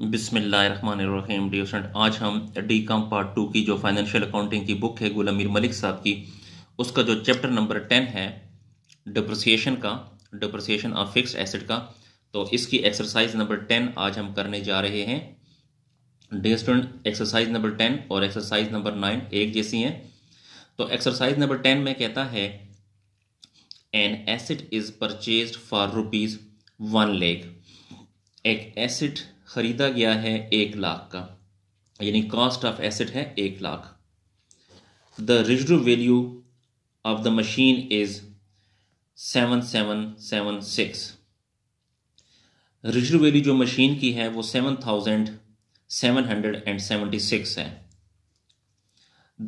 बिसमीम dear student आज हम डी कॉम पार्ट टू की जो फाइनेंशियल अकाउंटिंग की बुक है गुल अमीर मलिक साहब की उसका जो चैप्टर नंबर टेन है डिप्रोसिएशन का डिप्रोसिएशन ऑफ फिक्स एसेट का तो इसकी एक्सरसाइज नंबर टेन आज हम करने जा रहे हैं dear student exercise number ten और एक्सरसाइज नंबर नाइन एक जैसी हैं तो एक्सरसाइज नंबर टेन में कहता है an asset is purchase for rupees one lakh एक एसिड ख़रीदा गया है एक लाख का यानी कॉस्ट ऑफ एसेट है एक lakh the reserve value of the machine is seven seven seven six reserve value जो मशीन की है वो seven thousand seven hundred and seventy six है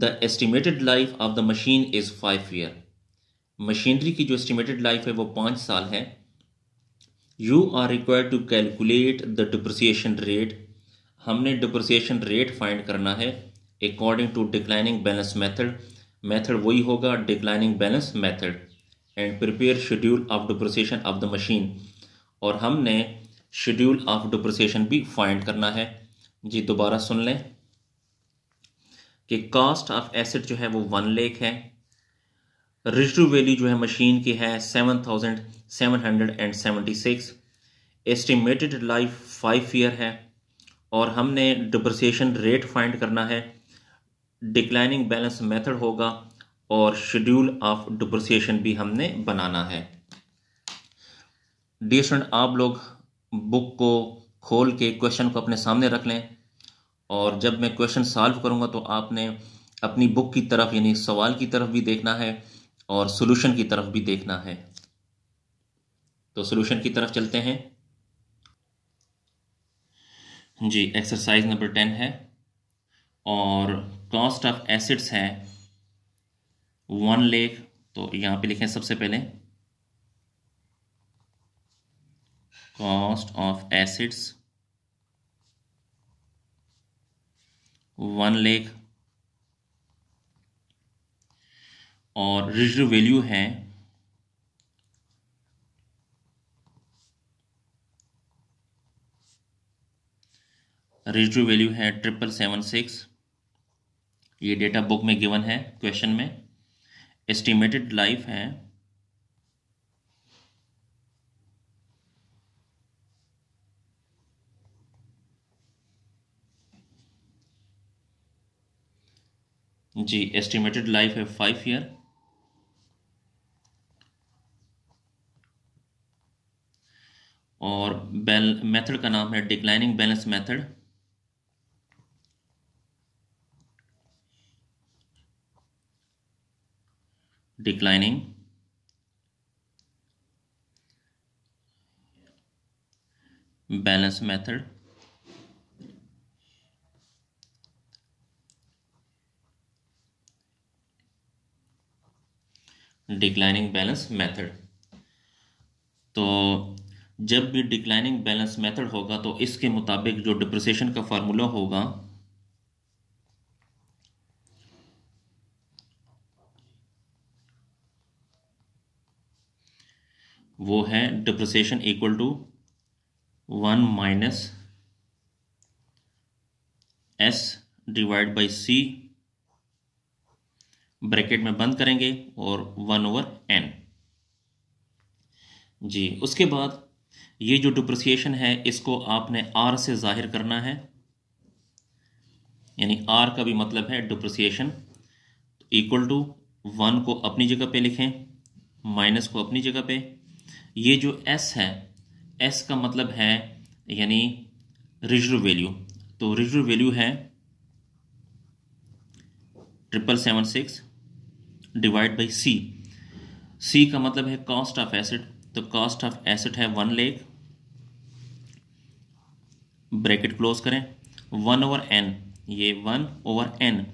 the estimated life of the machine is five year machinery की जो estimated life है वो पाँच साल है you are required to calculate the depreciation rate हमने डिप्रसिएशन रेट फाइंड करना है according to declining balance method method वही होगा declining balance method and prepare schedule of depreciation of the machine और हमने शेड्यूल ऑफ डिप्रसिएशन भी फाइंड करना है जी दोबारा सुन लें कि कास्ट ऑफ एसेट जो है वो वन लेख है रिजर्व वैल्यू जो है मशीन की है seven thousand seven hundred and seventy six estimated life five year है और हमने डिप्रिसिएशन रेट फाइंड करना है डिक्लाइनिंग बैलेंस मेथड होगा और शेड्यूल ऑफ डिप्रिसिएशन भी हमने बनाना है डी स्टूडेंट आप लोग बुक को खोल के क्वेश्चन को अपने सामने रख लें और जब मैं क्वेश्चन सॉल्व करूंगा तो आपने अपनी बुक की तरफ यानी सवाल की तरफ भी देखना है और सोल्यूशन की तरफ भी देखना है तो सोल्यूशन की तरफ चलते हैं जी एक्सरसाइज नंबर टेन है और कॉस्ट ऑफ एसिड्स है वन लेख तो यहां पे लिखें सबसे पहले cost of acids one lakh और रिजर्व वैल्यू है रिजर्व वैल्यू है ट्रिपल सेवन सिक्स ये डेटा बुक में गिवन है क्वेश्चन में एस्टिमेटेड लाइफ है जी एस्टिमेटेड लाइफ है फाइव ईयर मेथड का नाम है declining balance method declining balance method declining balance method तो जब भी डिक्लाइनिंग बैलेंस मेथड होगा तो इसके मुताबिक जो डिप्रिसिएशन का फार्मूला होगा वो है depreciation equal to one minus S divide by C bracket में बंद करेंगे और वन ओवर एन जी उसके बाद ये जो डिप्रिसिएशन है इसको आपने आर से ज़ाहिर करना है यानी आर का भी मतलब है डिप्रिसिएशन इक्वल टू वन को अपनी जगह पे लिखें माइनस को अपनी जगह पे ये जो एस है एस का मतलब है यानी रिजर्व वैल्यू तो रिजर्व वैल्यू है triple seven six divide by C C का मतलब है कॉस्ट ऑफ एसेट तो कॉस्ट ऑफ एसेट है वन लेख ब्रैकेट क्लोज करें वन ओवर एन ये वन ओवर एन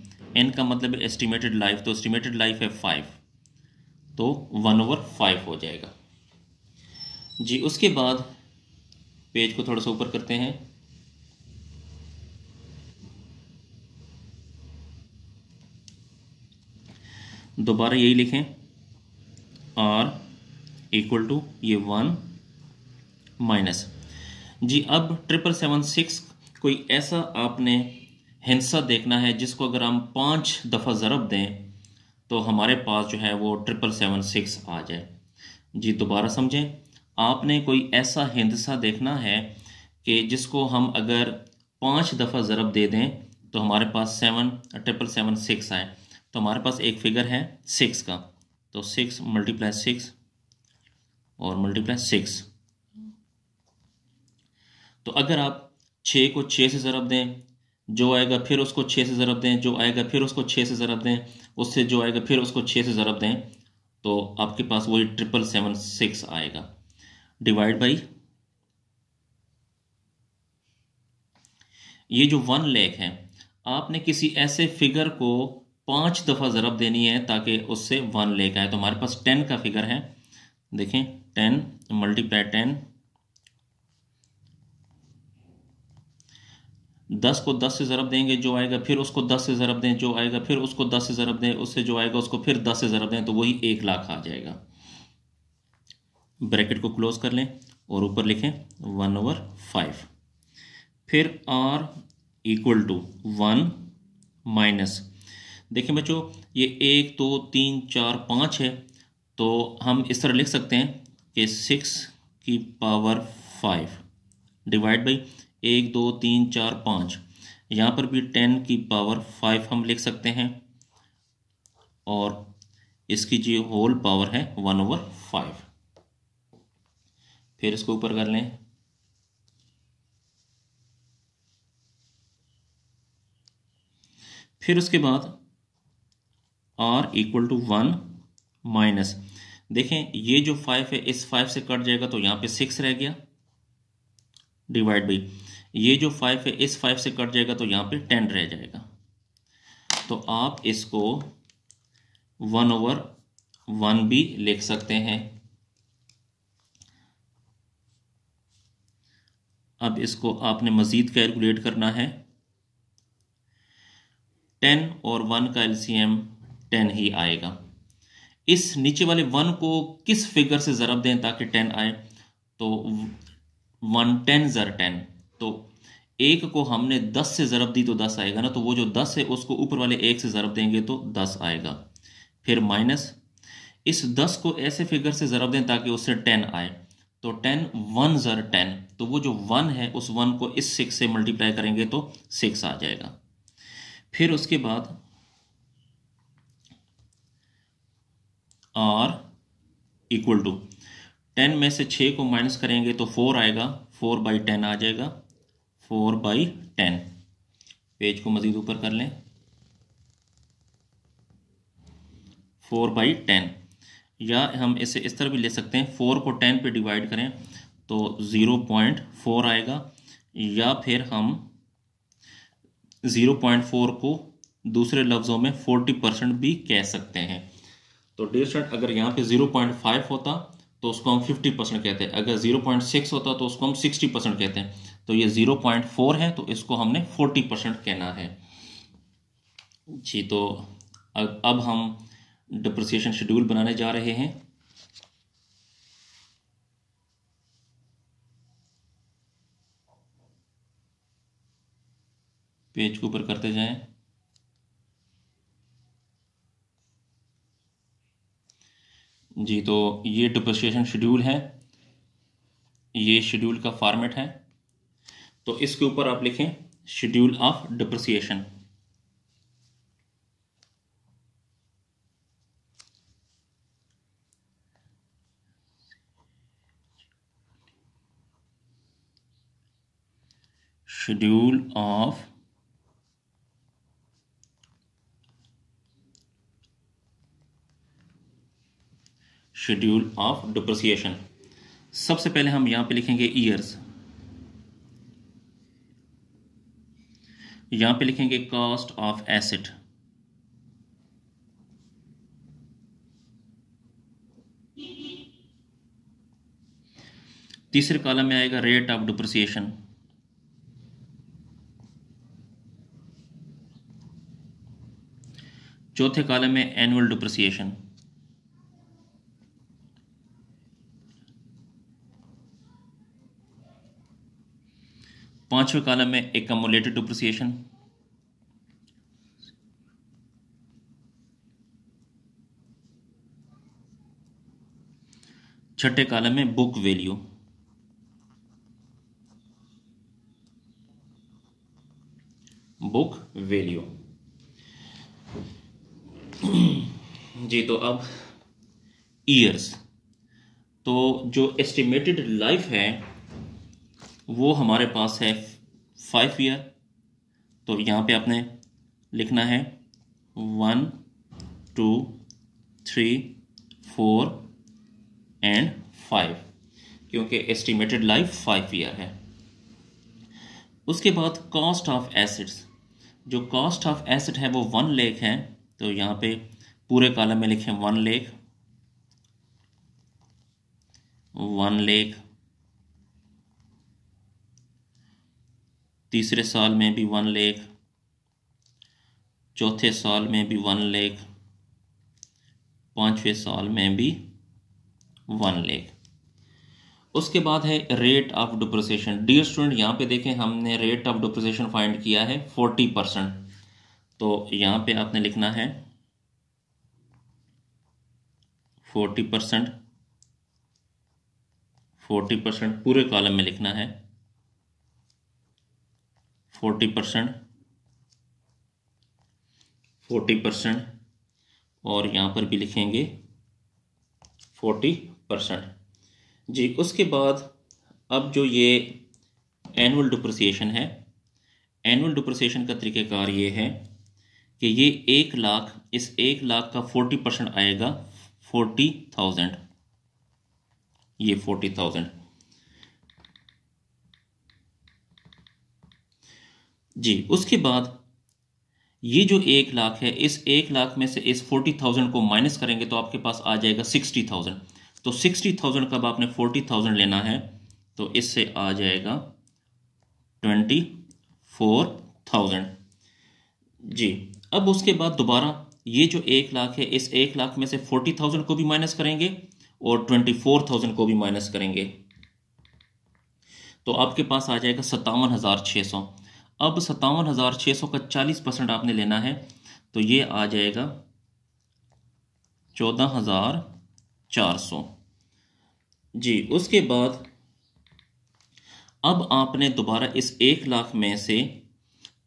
एन का मतलब है एस्टिमेटेड लाइफ तो एस्टिमेटेड लाइफ है फाइव तो वन ओवर फाइव हो जाएगा जी उसके बाद पेज को थोड़ा सा ऊपर करते हैं दोबारा यही लिखें और इक्वल टू ये वन माइनस जी अब ट्रिपल सेवन सिक्स कोई ऐसा आपने हिंसा देखना है जिसको अगर हम पाँच दफ़ा ज़रब दें तो हमारे पास जो है वो ट्रिपल सेवन सिक्स आ जाए जी दोबारा समझें आपने कोई ऐसा हिंदसा देखना है कि जिसको हम अगर पाँच दफ़ा ज़रब दे दें तो हमारे पास सेवन ट्रिपल सेवन सिक्स आए तो हमारे पास एक फिगर है सिक्स का तो सिक्स मल्टीप्लाई सिक्स और मल्टीप्लाई सिक्स तो अगर आप छः को छः से ज़रब दें जो आएगा फिर उसको छः से ज़रब दें जो आएगा फिर उसको छः से ज़रब दें उससे जो आएगा फिर उसको छः से ज़रब दें तो आपके पास वही ट्रिपल सेवन सिक्स आएगा डिवाइड बाई ये जो वन लेख है आपने किसी ऐसे फिगर को पांच दफ़ा ज़रब देनी है ताकि उससे वन लेख आए तो हमारे पास टेन का फिगर है देखें टेन तो मल्टीप्लाई टेन दस को दस से ज़रब देंगे जो आएगा फिर उसको दस से ज़रब दें जो आएगा फिर उसको दस से ज़रब दें उससे जो आएगा उसको फिर दस से ज़रब दें तो वही एक लाख आ जाएगा ब्रैकेट को क्लोज कर लें और ऊपर लिखें वन ओवर फाइव फिर R equal to one minus देखिए बच्चों ये एक दो तो, तीन चार पाँच है तो हम इस तरह लिख सकते हैं के सिक्स की पावर फाइव डिवाइड बाई एक दो तीन चार पाँच यहाँ पर भी टेन की पावर फाइव हम लिख सकते हैं और इसकी जो होल पावर है वन ओवर फाइव फिर इसको ऊपर कर लें फिर उसके बाद R equal to one minus देखें ये जो फाइव है इस फाइव से कट जाएगा तो यहां पे सिक्स रह गया डिवाइड बाई ये जो फाइव है इस फाइव से कट जाएगा तो यहां पे टेन रह जाएगा तो आप इसको वन ओवर वन भी लिख सकते हैं अब इसको आपने मज़ीद कैलकुलेट करना है टेन और वन का एलसीएम टेन ही आएगा इस नीचे वाले वन को किस फिगर से ज़रब दें ताकि टेन आए तो वन टेन ज़र टेन तो एक को हमने दस से ज़रब दी तो दस आएगा ना तो वो जो दस है उसको ऊपर वाले एक से ज़रब देंगे तो दस आएगा फिर माइनस इस दस को ऐसे फिगर से ज़रब दें ताकि उससे टेन आए तो टेन वन ज़र टेन तो वो जो वन है उस वन को इस सिक्स से मल्टीप्लाई करेंगे तो सिक्स आ जाएगा फिर उसके बाद आर इक्वल टू टेन में से छः को माइनस करेंगे तो फोर आएगा फोर बाई टेन आ जाएगा फोर बाई टेन पेज को मज़ीद ऊपर कर लें फोर बाई टेन या हम इसे इस तरह भी ले सकते हैं फोर को टेन पे डिवाइड करें तो ज़ीरो पॉइंट फोर आएगा या फिर हम ज़ीरो पॉइंट फोर को दूसरे लफ्ज़ों में फोर्टी परसेंट भी कह सकते हैं तो डे स्टूडेंट अगर यहाँ पे 0.5 होता तो उसको हम 50 परसेंट कहते हैं अगर 0.6 होता तो उसको हम 60 परसेंट कहते हैं तो ये 0.4 है तो इसको हमने 40 परसेंट कहना है जी तो अब अब हम डिप्रिसिएशन शेड्यूल बनाने जा रहे हैं पेज के ऊपर करते जाएं जी तो ये डिप्रिसिएशन शेड्यूल है ये शेड्यूल का फॉर्मेट है तो इसके ऊपर आप लिखें schedule of depreciation schedule of schedule of depreciation सबसे पहले हम यहां पे लिखेंगे ईयर्स यहां पे लिखेंगे कॉस्ट ऑफ एसेट तीसरे कॉलम में आएगा रेट ऑफ डिप्रोसिएशन चौथे कॉलम में एनुअल डिप्रोसिएशन पांचवें कॉलम में एकमोलेटेड डिप्रिसिएशन छठे कॉलम में बुक वैल्यू बुक वैल्यू जी तो अब ईयर्स तो जो एस्टिमेटेड लाइफ है वो हमारे पास है फाइव ईयर तो यहाँ पे आपने लिखना है one two three four and five क्योंकि एस्टिमेटेड लाइफ फाइव ईयर है उसके बाद कॉस्ट ऑफ एसिड्स जो कॉस्ट ऑफ एसिड है वो वन लेख है तो यहाँ पे पूरे कॉलम में लिखें वन लेख वन लेख तीसरे साल में भी वन लेख चौथे साल में भी वन लेख पांचवें साल में भी वन लेख उसके बाद है rate of depreciation dear student यहाँ पे देखें हमने रेट ऑफ डिप्रसेशन फाइंड किया है फोर्टी परसेंट तो यहाँ पे आपने लिखना है फोर्टी परसेंट फोर्टी परसेंट पूरे कॉलम में लिखना है फोर्टी परसेंट फोर्टी परसेंट और यहाँ पर भी लिखेंगे फोर्टी परसेंट जी उसके बाद अब जो ये एनुअल डिप्रिसिएशन है एनुअल डिप्रसीशन का तरीक़ेकार ये है कि ये एक लाख इस एक लाख का फोर्टी परसेंट आएगा फोर्टी थाउजेंड ये फोर्टी थाउजेंड जी उसके बाद ये जो एक लाख है इस एक लाख में से इस फोर्टी थाउजेंड को माइनस करेंगे तो आपके पास आ जाएगा सिक्सटी थाउजेंड तो सिक्सटी थाउजेंड का आपने फोर्टी थाउजेंड लेना है तो इससे आ जाएगा ट्वेंटी फोर थाउजेंड जी अब उसके बाद दोबारा ये जो एक लाख है इस एक लाख में से फोर्टी थाउजेंड को भी माइनस करेंगे और ट्वेंटी फोर थाउजेंड को भी माइनस करेंगे तो आपके पास आ जाएगा सत्तावन हज़ार छह सौ अब सत्तावन हज़ार छः सौ का चालीस परसेंट आपने लेना है तो ये आ जाएगा चौदह हज़ार चार सौ जी उसके बाद अब आपने दोबारा इस एक लाख में से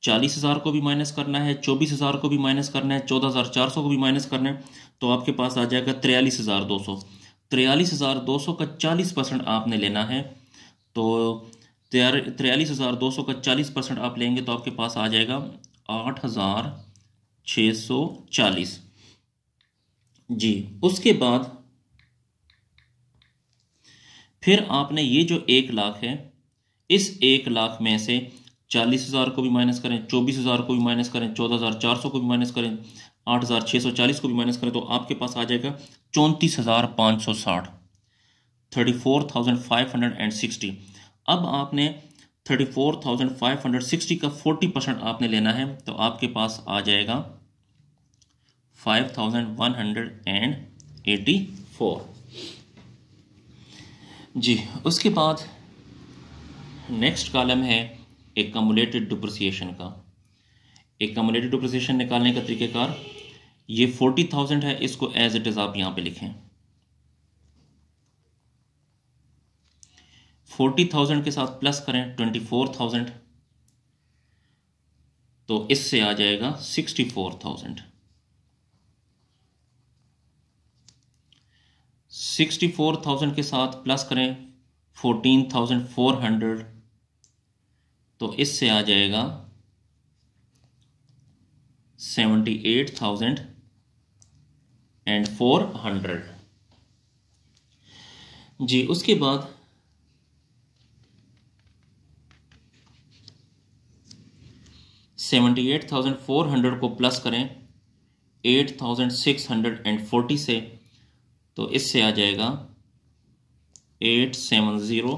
चालीस हज़ार को भी माइनस करना है चौबीस हज़ार को भी माइनस करना है चौदह हज़ार चार सौ को भी माइनस करना है तो आपके पास आ जाएगा त्रियालीस हज़ार दो सौ त्रियालीस हज़ार दो सौ का चालीस परसेंट आपने लेना है तो तिरयालीस हज़ार दो सौ का चालीस परसेंट आप लेंगे तो आपके पास आ जाएगा आठ हज़ार छः सौ चालीस जी उसके बाद फिर आपने ये जो एक लाख है इस एक लाख में से चालीस हज़ार को भी माइनस करें चौबीस हज़ार को भी माइनस करें चौदह हज़ार चार सौ को भी माइनस करें आठ हज़ार छः सौ चालीस को भी माइनस करें तो आपके पास आ जाएगा चौंतीस हज़ार पाँच सौ साठ thirty four thousand five hundred and sixty अब आपने 34,560 का 40 परसेंट आपने लेना है तो आपके पास आ जाएगा 5,184 जी उसके बाद नेक्स्ट कॉलम है एकमोलेटेड डिप्रिसिएशन का एकमुलेटेड डिप्रिसिएशन निकालने का तरीक़ेकार ये 40,000 है इसको एज इट इज़ आप यहाँ पे लिखें फोर्टी थाउजेंड के साथ प्लस करें ट्वेंटी फोर थाउजेंड तो इससे आ जाएगा sixty four thousand sixty four thousand के साथ प्लस करें फोर्टीन थाउजेंड फोर हंड्रेड तो इससे आ जाएगा seventy eight thousand and four hundred जी उसके बाद seventy eight thousand four hundred को प्लस करें eight thousand six hundred and forty से तो इससे आ जाएगा eight seven zero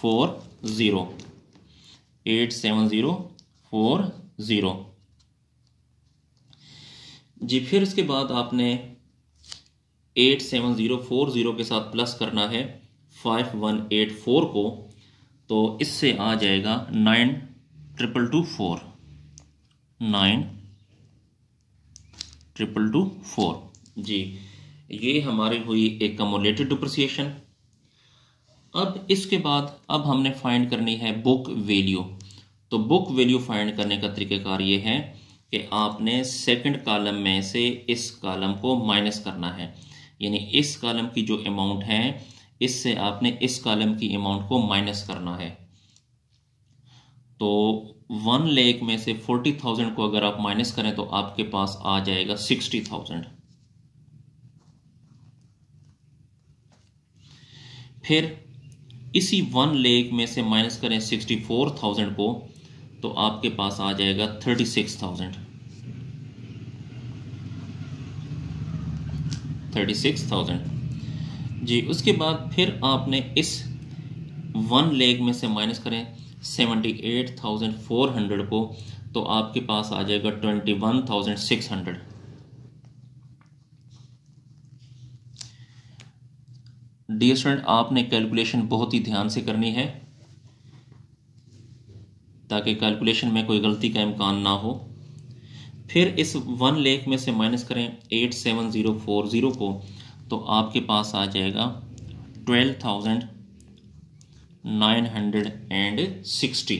four zero eight seven zero four zero जी फिर इसके बाद आपने eight seven zero four zero के साथ प्लस करना है फाइव वन एट फोर को तो इससे आ जाएगा nine triple two four nine triple two four जी ये हमारी हुई एक कमोलेटेड डिप्रिसिएशन अब इसके बाद अब हमने फाइंड करनी है बुक वैल्यू तो बुक वैल्यू फाइंड करने का तरीकेकार ये है कि आपने सेकंड कॉलम में से इस कॉलम को माइनस करना है यानी इस कॉलम की जो अमाउंट है इससे आपने इस कॉलम की अमाउंट को माइनस करना है तो वन लेख में से फोर्टी थाउजेंड को अगर आप माइनस करें तो आपके पास आ जाएगा सिक्सटी थाउजेंड फिर इसी वन लेख में से माइनस करें सिक्सटी फोर थाउजेंड को तो आपके पास आ जाएगा thirty six thousand thirty six thousand जी उसके बाद फिर आपने इस वन लेग में से माइनस करें seventy eight thousand four hundred को तो आपके पास आ जाएगा twenty one thousand six hundred डी स्टूडेंट आपने कैलकुलेशन बहुत ही ध्यान से करनी है ताकि कैलकुलेशन में कोई गलती का इम्कान ना हो फिर इस वन लेख में से माइनस करें eight seven zero four zero को तो आपके पास आ जाएगा ट्वेल्व थाउजेंड 960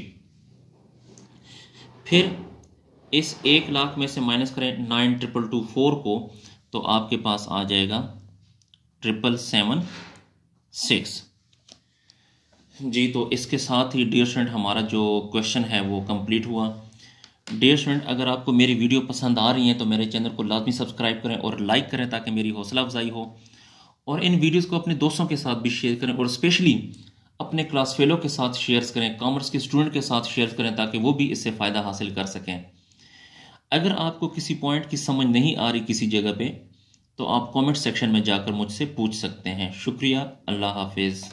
फिर इस एक लाख में से माइनस करें नाइन ट्रिपल टू फोर को तो आपके पास आ जाएगा ट्रिपल सेवन सिक्स जी तो इसके साथ ही डियर स्टूडेंट हमारा जो क्वेश्चन है वो कंप्लीट हुआ डियर स्टूडेंट अगर आपको मेरी वीडियो पसंद आ रही है तो मेरे चैनल को लाजमी सब्सक्राइब करें और लाइक करें ताकि मेरी हौसला अफजाई हो और इन वीडियोस को अपने दोस्तों के साथ भी शेयर करें और स्पेशली अपने क्लास फेलो के साथ शेयर्स करें कॉमर्स के स्टूडेंट के साथ शेयर करें ताकि वो भी इससे फ़ायदा हासिल कर सकें अगर आपको किसी पॉइंट की समझ नहीं आ रही किसी जगह पे तो आप कमेंट सेक्शन में जाकर मुझसे पूछ सकते हैं शुक्रिया अल्लाह हाफिज़